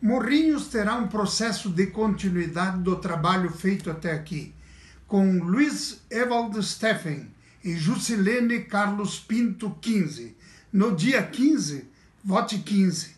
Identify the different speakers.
Speaker 1: Morrinhos terá um processo de continuidade do trabalho feito até aqui, com Luiz Evald Steffen e Jusilene Carlos Pinto 15, no dia 15, vote 15.